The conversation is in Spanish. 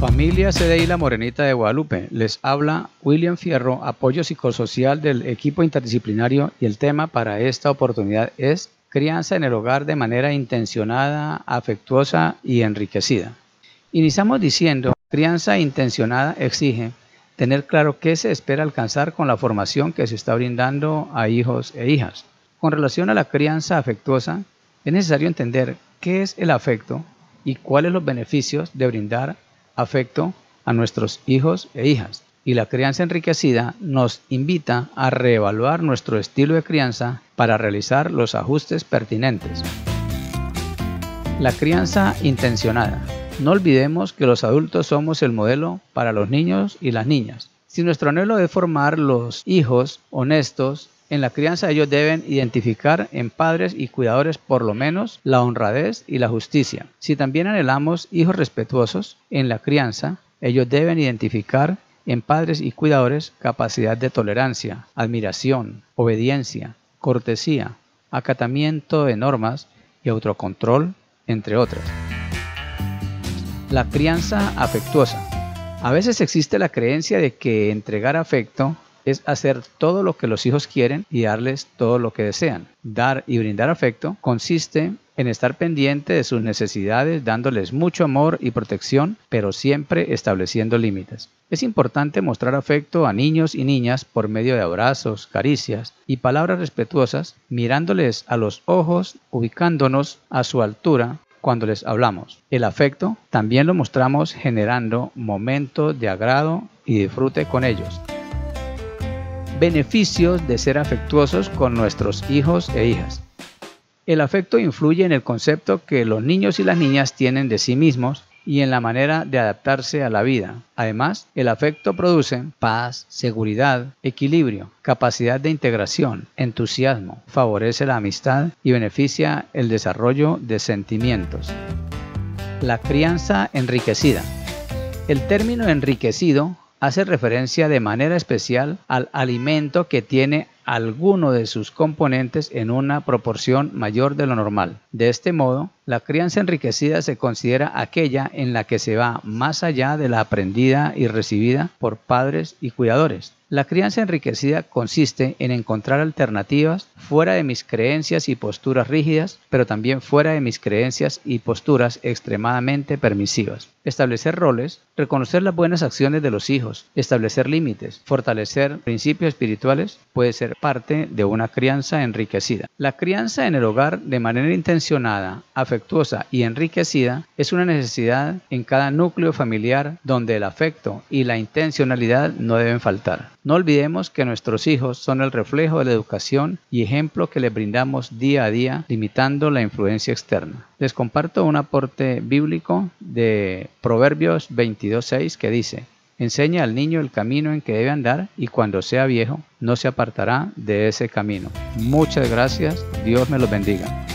Familia CDI La Morenita de Guadalupe, les habla William Fierro, apoyo psicosocial del equipo interdisciplinario y el tema para esta oportunidad es crianza en el hogar de manera intencionada, afectuosa y enriquecida. Iniciamos diciendo, crianza intencionada exige tener claro qué se espera alcanzar con la formación que se está brindando a hijos e hijas. Con relación a la crianza afectuosa, es necesario entender qué es el afecto y cuáles los beneficios de brindar afecto a nuestros hijos e hijas. Y la crianza enriquecida nos invita a reevaluar nuestro estilo de crianza para realizar los ajustes pertinentes. La crianza intencionada. No olvidemos que los adultos somos el modelo para los niños y las niñas. Si nuestro anhelo es formar los hijos honestos, en la crianza ellos deben identificar en padres y cuidadores por lo menos la honradez y la justicia. Si también anhelamos hijos respetuosos, en la crianza ellos deben identificar en padres y cuidadores capacidad de tolerancia, admiración, obediencia, cortesía, acatamiento de normas y autocontrol, entre otras. La crianza afectuosa. A veces existe la creencia de que entregar afecto es hacer todo lo que los hijos quieren y darles todo lo que desean. Dar y brindar afecto consiste en estar pendiente de sus necesidades, dándoles mucho amor y protección, pero siempre estableciendo límites. Es importante mostrar afecto a niños y niñas por medio de abrazos, caricias y palabras respetuosas, mirándoles a los ojos, ubicándonos a su altura cuando les hablamos. El afecto también lo mostramos generando momentos de agrado y disfrute con ellos. Beneficios de ser afectuosos con nuestros hijos e hijas. El afecto influye en el concepto que los niños y las niñas tienen de sí mismos y en la manera de adaptarse a la vida. Además, el afecto produce paz, seguridad, equilibrio, capacidad de integración, entusiasmo, favorece la amistad y beneficia el desarrollo de sentimientos. La crianza enriquecida. El término enriquecido hace referencia de manera especial al alimento que tiene alguno de sus componentes en una proporción mayor de lo normal. De este modo, la crianza enriquecida se considera aquella en la que se va más allá de la aprendida y recibida por padres y cuidadores. La crianza enriquecida consiste en encontrar alternativas fuera de mis creencias y posturas rígidas, pero también fuera de mis creencias y posturas extremadamente permisivas. Establecer roles, reconocer las buenas acciones de los hijos, establecer límites, fortalecer principios espirituales puede ser parte de una crianza enriquecida. La crianza en el hogar de manera intencionada, afecta y enriquecida es una necesidad en cada núcleo familiar donde el afecto y la intencionalidad no deben faltar. No olvidemos que nuestros hijos son el reflejo de la educación y ejemplo que les brindamos día a día, limitando la influencia externa. Les comparto un aporte bíblico de Proverbios 22.6 que dice, Enseña al niño el camino en que debe andar y cuando sea viejo no se apartará de ese camino. Muchas gracias, Dios me los bendiga.